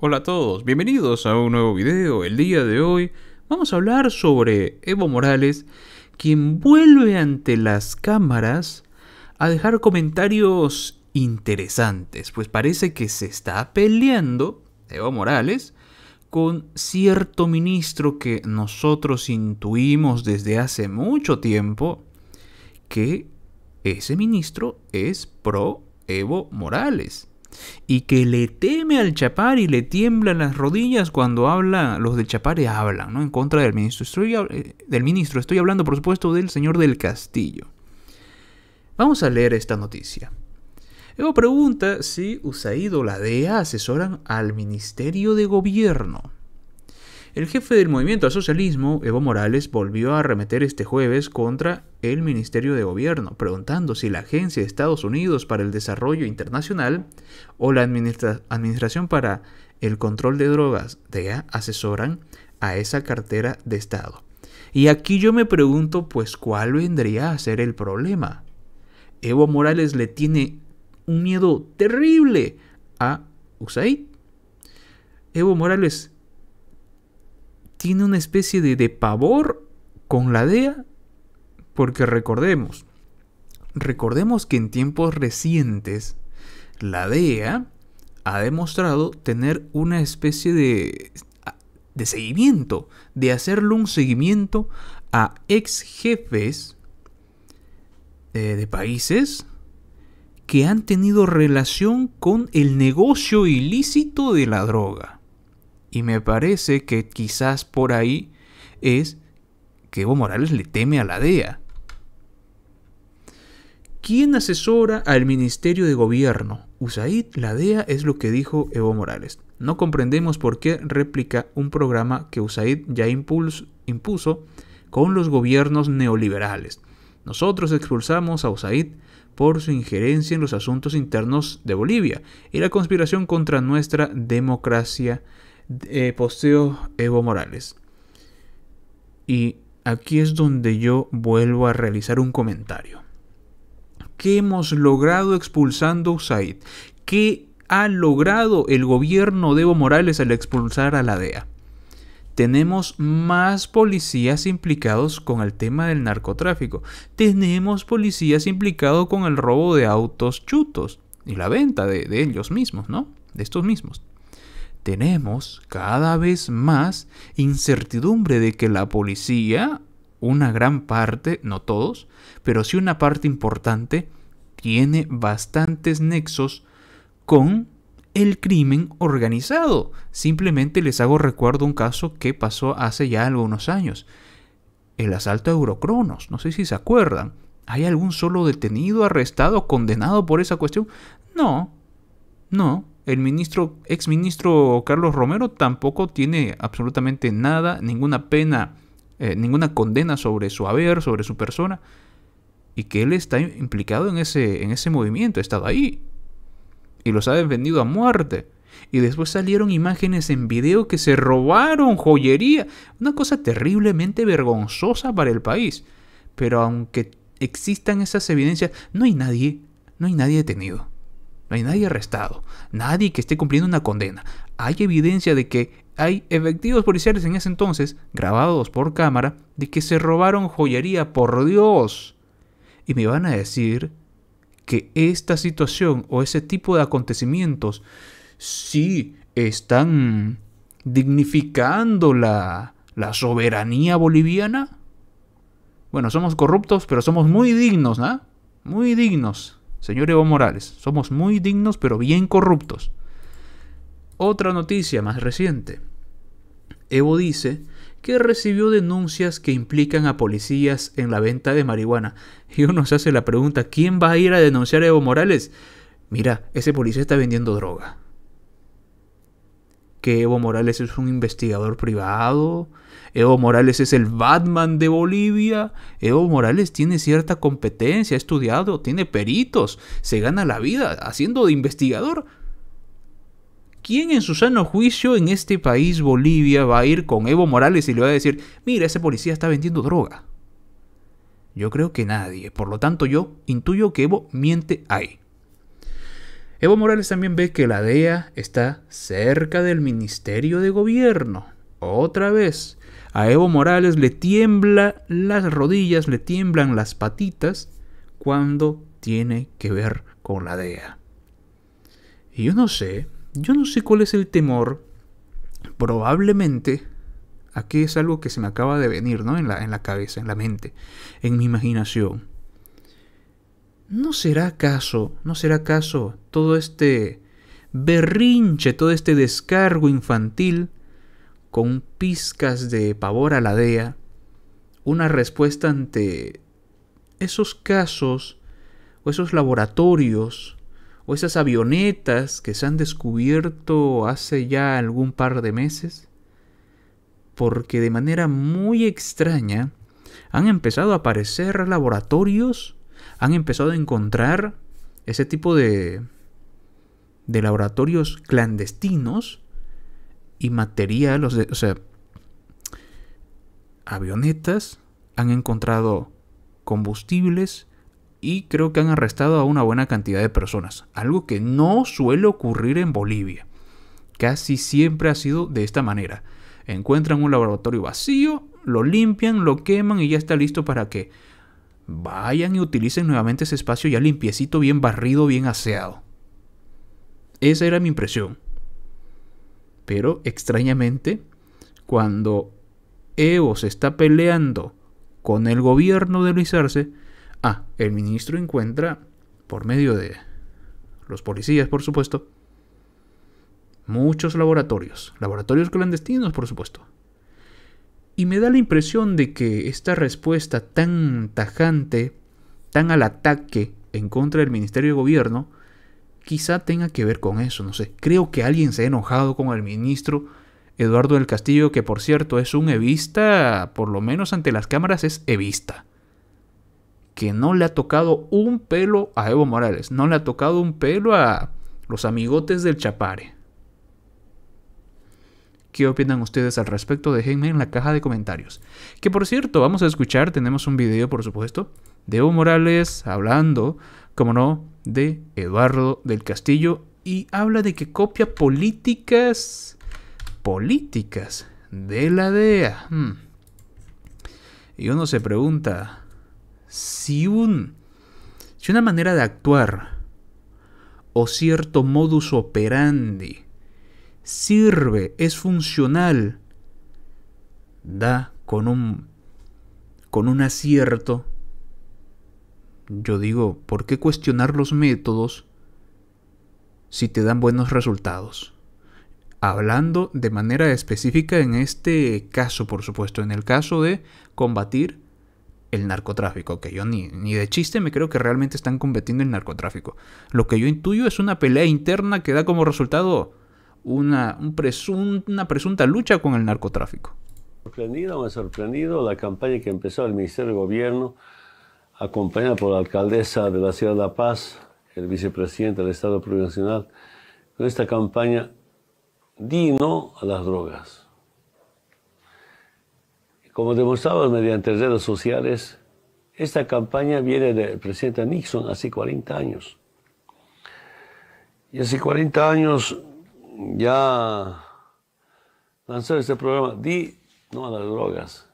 Hola a todos, bienvenidos a un nuevo video. El día de hoy vamos a hablar sobre Evo Morales, quien vuelve ante las cámaras a dejar comentarios interesantes, pues parece que se está peleando Evo Morales con cierto ministro que nosotros intuimos desde hace mucho tiempo que ese ministro es pro Evo Morales y que le teme al Chapar y le tiemblan las rodillas cuando habla, los del Chapar hablan, ¿no? En contra del ministro. Estoy, eh, del ministro, estoy hablando, por supuesto, del señor del Castillo. Vamos a leer esta noticia. Evo pregunta si USAID o la DEA asesoran al Ministerio de Gobierno. El jefe del movimiento al socialismo, Evo Morales, volvió a arremeter este jueves contra el Ministerio de Gobierno, preguntando si la Agencia de Estados Unidos para el Desarrollo Internacional o la Administración para el Control de Drogas, DEA, asesoran a esa cartera de Estado. Y aquí yo me pregunto, pues, ¿cuál vendría a ser el problema? Evo Morales le tiene un miedo terrible a USAID. Evo Morales tiene una especie de, pavor con la DEA, porque recordemos, recordemos que en tiempos recientes la DEA ha demostrado tener una especie de, de seguimiento, de hacerle un seguimiento a ex jefes eh, de países que han tenido relación con el negocio ilícito de la droga. Y me parece que quizás por ahí es que Evo Morales le teme a la DEA. ¿Quién asesora al Ministerio de Gobierno? USAID, la DEA, es lo que dijo Evo Morales. No comprendemos por qué replica un programa que USAID ya impuso con los gobiernos neoliberales. Nosotros expulsamos a USAID por su injerencia en los asuntos internos de Bolivia y la conspiración contra nuestra democracia eh, posteo Evo Morales. Y aquí es donde yo vuelvo a realizar un comentario. ¿Qué hemos logrado expulsando a USAID? ¿Qué ha logrado el gobierno de Evo Morales al expulsar a la DEA? Tenemos más policías implicados con el tema del narcotráfico. Tenemos policías implicados con el robo de autos chutos y la venta de, de ellos mismos, ¿no? De estos mismos tenemos cada vez más incertidumbre de que la policía, una gran parte, no todos, pero sí una parte importante, tiene bastantes nexos con el crimen organizado. Simplemente les hago recuerdo un caso que pasó hace ya algunos años. El asalto a Eurocronos, no sé si se acuerdan. ¿Hay algún solo detenido, arrestado, condenado por esa cuestión? No, no, el ministro, exministro Carlos Romero tampoco tiene absolutamente nada, ninguna pena, eh, ninguna condena sobre su haber, sobre su persona. Y que él está implicado en ese, en ese movimiento, ha estado ahí. Y los ha defendido a muerte. Y después salieron imágenes en video que se robaron joyería. Una cosa terriblemente vergonzosa para el país. Pero aunque existan esas evidencias, no hay nadie, no hay nadie detenido. No hay nadie arrestado, nadie que esté cumpliendo una condena. Hay evidencia de que hay efectivos policiales en ese entonces, grabados por cámara, de que se robaron joyería, por Dios. Y me van a decir que esta situación o ese tipo de acontecimientos sí están dignificando la, la soberanía boliviana. Bueno, somos corruptos, pero somos muy dignos, ¿no? Muy dignos. Señor Evo Morales, somos muy dignos pero bien corruptos. Otra noticia más reciente. Evo dice que recibió denuncias que implican a policías en la venta de marihuana. Y uno se hace la pregunta, ¿quién va a ir a denunciar a Evo Morales? Mira, ese policía está vendiendo droga que Evo Morales es un investigador privado, Evo Morales es el Batman de Bolivia, Evo Morales tiene cierta competencia, ha estudiado, tiene peritos, se gana la vida haciendo de investigador. ¿Quién en su sano juicio en este país, Bolivia, va a ir con Evo Morales y le va a decir, mira, ese policía está vendiendo droga? Yo creo que nadie, por lo tanto yo intuyo que Evo miente ahí. Evo Morales también ve que la DEA está cerca del Ministerio de Gobierno. Otra vez, a Evo Morales le tiembla las rodillas, le tiemblan las patitas cuando tiene que ver con la DEA. Y yo no sé, yo no sé cuál es el temor. Probablemente, aquí es algo que se me acaba de venir, En la, en la cabeza, en la mente, en mi imaginación ¿no será acaso, no será caso? todo este berrinche, todo este descargo infantil, con pizcas de pavor a la DEA, una respuesta ante esos casos o esos laboratorios o esas avionetas que se han descubierto hace ya algún par de meses? Porque de manera muy extraña han empezado a aparecer laboratorios han empezado a encontrar ese tipo de, de laboratorios clandestinos y materiales. o sea, avionetas, han encontrado combustibles y creo que han arrestado a una buena cantidad de personas, algo que no suele ocurrir en Bolivia. Casi siempre ha sido de esta manera. Encuentran un laboratorio vacío, lo limpian, lo queman y ya está listo para que vayan y utilicen nuevamente ese espacio ya limpiecito, bien barrido, bien aseado. Esa era mi impresión. Pero extrañamente, cuando Evo se está peleando con el gobierno de Luis Arce, ah, el ministro encuentra, por medio de los policías, por supuesto, muchos laboratorios, laboratorios clandestinos, por supuesto, y me da la impresión de que esta respuesta tan tajante, tan al ataque en contra del Ministerio de Gobierno, quizá tenga que ver con eso, no sé. Creo que alguien se ha enojado con el ministro Eduardo del Castillo, que por cierto es un evista, por lo menos ante las cámaras es evista. Que no le ha tocado un pelo a Evo Morales, no le ha tocado un pelo a los amigotes del Chapare. ¿Qué opinan ustedes al respecto? Déjenme en la caja de comentarios. Que por cierto, vamos a escuchar, tenemos un video por supuesto, de Evo Morales hablando, como no, de Eduardo del Castillo y habla de que copia políticas, políticas de la DEA. Hmm. Y uno se pregunta, si un, si una manera de actuar o cierto modus operandi sirve, es funcional, da con un, con un acierto. Yo digo, ¿por qué cuestionar los métodos si te dan buenos resultados? Hablando de manera específica en este caso, por supuesto, en el caso de combatir el narcotráfico, que yo ni, ni, de chiste me creo que realmente están combatiendo el narcotráfico. Lo que yo intuyo es una pelea interna que da como resultado una, una presunta lucha con el narcotráfico. Sorprendido, me ha sorprendido la campaña que empezó el Ministerio de Gobierno, acompañada por la alcaldesa de la ciudad de La Paz, el vicepresidente del Estado Provincial, con esta campaña Di a las drogas. Como demostraba mediante redes sociales, esta campaña viene del presidente Nixon hace 40 años. Y hace 40 años ya lanzó ese programa, di no a las drogas.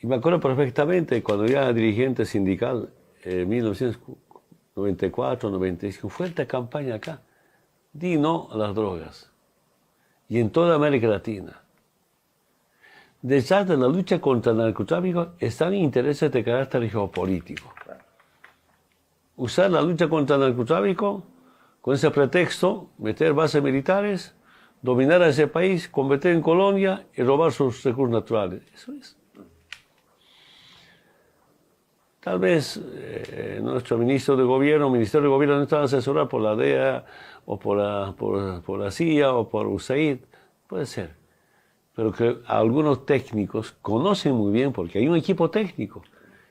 Y me acuerdo perfectamente cuando ya era dirigente sindical, en 1994, 95, fuerte campaña acá, di no a las drogas. Y en toda América Latina. Detrás de la lucha contra el narcotráfico están intereses de carácter geopolítico. Usar la lucha contra el narcotráfico con ese pretexto, meter bases militares, dominar a ese país, convertir en colonia y robar sus recursos naturales. Eso es. Tal vez eh, nuestro ministro de gobierno, ministerio de gobierno, no estaba asesorado por la DEA o por la, por, por la CIA o por USAID, puede ser. Pero que algunos técnicos conocen muy bien, porque hay un equipo técnico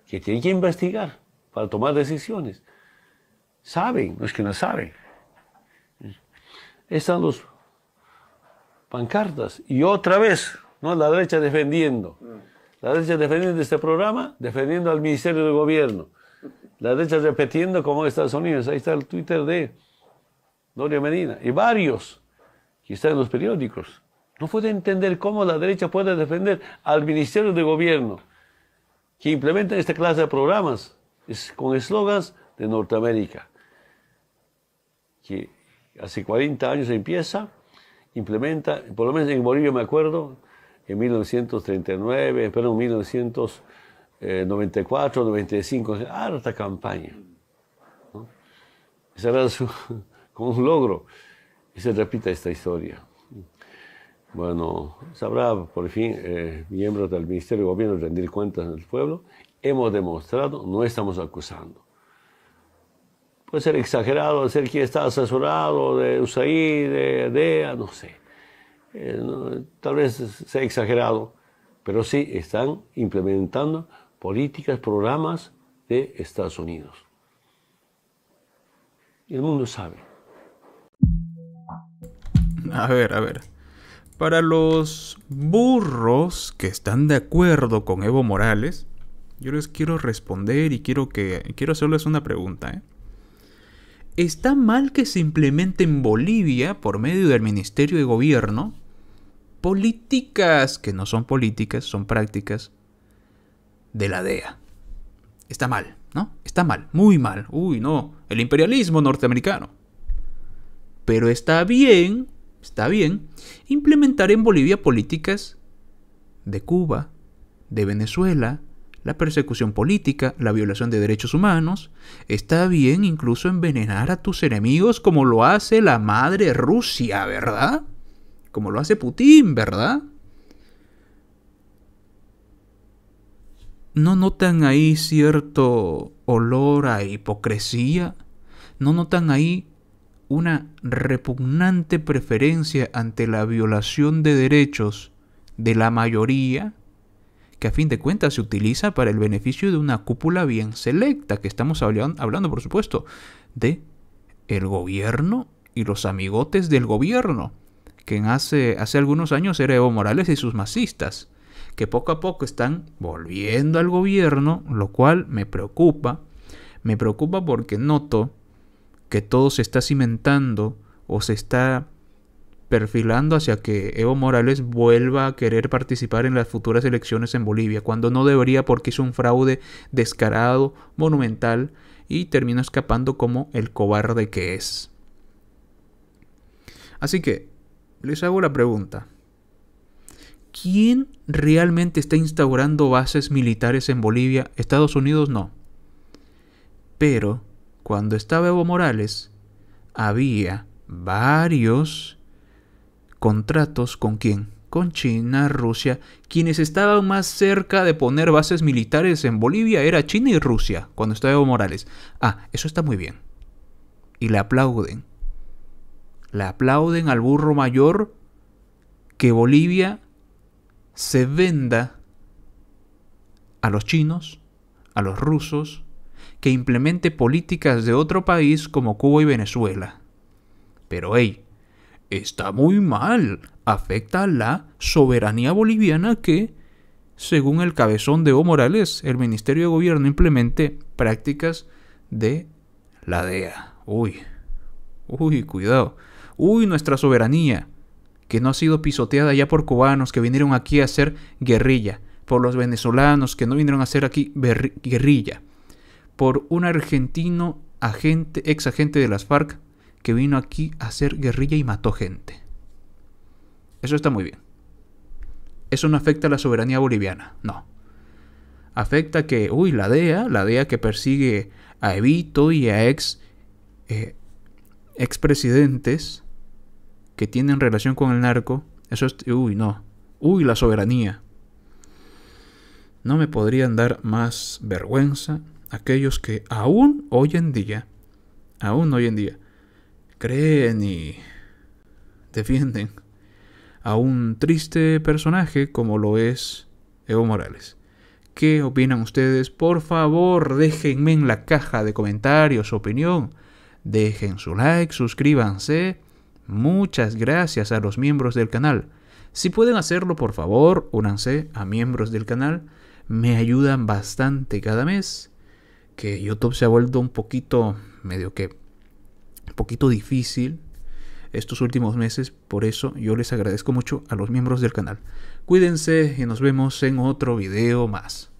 que tiene que investigar para tomar decisiones. Saben, no es que no saben están los pancartas. Y otra vez, ¿no? La derecha defendiendo. La derecha defendiendo este programa, defendiendo al Ministerio de Gobierno. La derecha repitiendo como en Estados Unidos. Ahí está el Twitter de Doria Medina. Y varios que están en los periódicos. No puede entender cómo la derecha puede defender al Ministerio de Gobierno que implementa esta clase de programas con eslogans de Norteamérica. Que hace 40 años empieza, implementa, por lo menos en Bolivia me acuerdo, en 1939, en 1994, 95, harta campaña. ¿no? como un logro. Y se repita esta historia. Bueno, sabrá por fin eh, miembros del Ministerio de Gobierno rendir cuentas al pueblo. Hemos demostrado, no estamos acusando puede ser exagerado ser que está asesorado de USAID, de DEA, e no sé. Eh, tal vez sea exagerado, pero sí están implementando políticas, programas de Estados Unidos. Y el mundo sabe. A ver, a ver. Para los burros que están de acuerdo con Evo Morales, yo les quiero responder y quiero que quiero hacerles una pregunta, ¿eh? ¿Está mal que se implemente en Bolivia, por medio del Ministerio de Gobierno, políticas que no son políticas, son prácticas de la DEA? Está mal, ¿no? Está mal, muy mal. Uy, no, el imperialismo norteamericano. Pero está bien, está bien, implementar en Bolivia políticas de Cuba, de Venezuela, la persecución política, la violación de derechos humanos. Está bien incluso envenenar a tus enemigos como lo hace la madre Rusia, ¿verdad? Como lo hace Putin, ¿verdad? ¿No notan ahí cierto olor a hipocresía? ¿No notan ahí una repugnante preferencia ante la violación de derechos de la mayoría? que a fin de cuentas se utiliza para el beneficio de una cúpula bien selecta, que estamos hablando, por supuesto, de el gobierno y los amigotes del gobierno, que hace, hace algunos años era Evo Morales y sus masistas, que poco a poco están volviendo al gobierno, lo cual me preocupa, me preocupa porque noto que todo se está cimentando o se está perfilando hacia que Evo Morales vuelva a querer participar en las futuras elecciones en Bolivia, cuando no debería porque hizo un fraude descarado, monumental, y termina escapando como el cobarde que es. Así que, les hago la pregunta. ¿Quién realmente está instaurando bases militares en Bolivia? Estados Unidos no. Pero, cuando estaba Evo Morales, había varios contratos con quién? Con China, Rusia. Quienes estaban más cerca de poner bases militares en Bolivia era China y Rusia, cuando estaba Evo Morales. Ah, eso está muy bien. Y le aplauden. Le aplauden al burro mayor que Bolivia se venda a los chinos, a los rusos, que implemente políticas de otro país como Cuba y Venezuela. Pero hey, está muy mal, afecta a la soberanía boliviana que, según el cabezón de O. Morales, el Ministerio de Gobierno implemente prácticas de la DEA. Uy, uy, cuidado. Uy, nuestra soberanía, que no ha sido pisoteada ya por cubanos que vinieron aquí a hacer guerrilla, por los venezolanos que no vinieron a hacer aquí guerrilla, por un argentino agente, ex agente de las FARC que vino aquí a hacer guerrilla y mató gente. Eso está muy bien. Eso no afecta a la soberanía boliviana, no. Afecta que, uy, la DEA, la DEA que persigue a Evito y a ex eh, expresidentes que tienen relación con el narco, eso es, uy, no. Uy, la soberanía. No me podrían dar más vergüenza aquellos que aún hoy en día, aún hoy en día, creen y defienden a un triste personaje como lo es Evo Morales. ¿Qué opinan ustedes? Por favor, déjenme en la caja de comentarios su opinión. Dejen su like, suscríbanse. Muchas gracias a los miembros del canal. Si pueden hacerlo, por favor, únanse a miembros del canal. Me ayudan bastante cada mes. Que YouTube se ha vuelto un poquito medio que un poquito difícil estos últimos meses, por eso yo les agradezco mucho a los miembros del canal. Cuídense y nos vemos en otro video más.